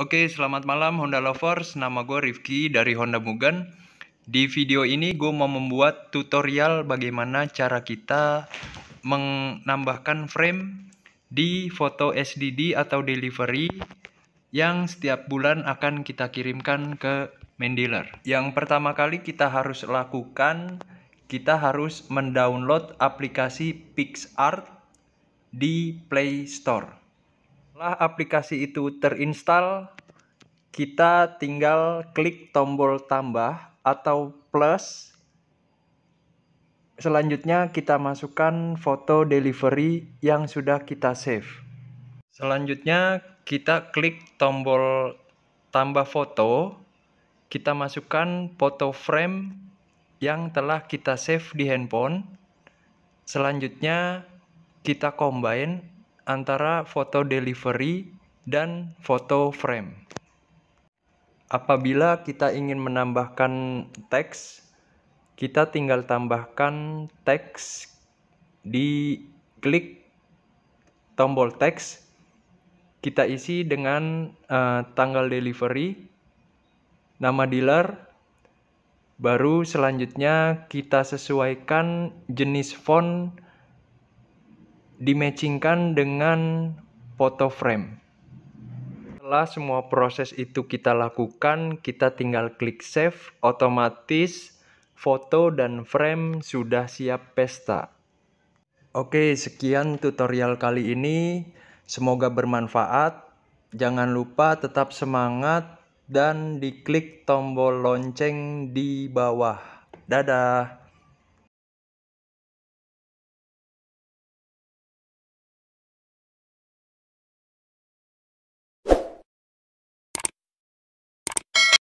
Oke, selamat malam Honda Lovers. Nama gue Rifki dari Honda Mugen. Di video ini gue mau membuat tutorial bagaimana cara kita menambahkan frame di foto SDD atau delivery yang setiap bulan akan kita kirimkan ke main dealer. Yang pertama kali kita harus lakukan, kita harus mendownload aplikasi PixArt di Play Store. Setelah aplikasi itu terinstall, kita tinggal klik tombol tambah atau plus. Selanjutnya kita masukkan foto delivery yang sudah kita save. Selanjutnya kita klik tombol tambah foto. Kita masukkan foto frame yang telah kita save di handphone. Selanjutnya kita combine antara foto delivery dan foto frame. Apabila kita ingin menambahkan teks, kita tinggal tambahkan teks di klik tombol teks. Kita isi dengan uh, tanggal delivery, nama dealer, baru selanjutnya kita sesuaikan jenis font dimatchingkan dengan foto frame. Setelah semua proses itu kita lakukan, kita tinggal klik save, otomatis foto dan frame sudah siap pesta. Oke, sekian tutorial kali ini. Semoga bermanfaat. Jangan lupa tetap semangat dan diklik tombol lonceng di bawah. Dadah.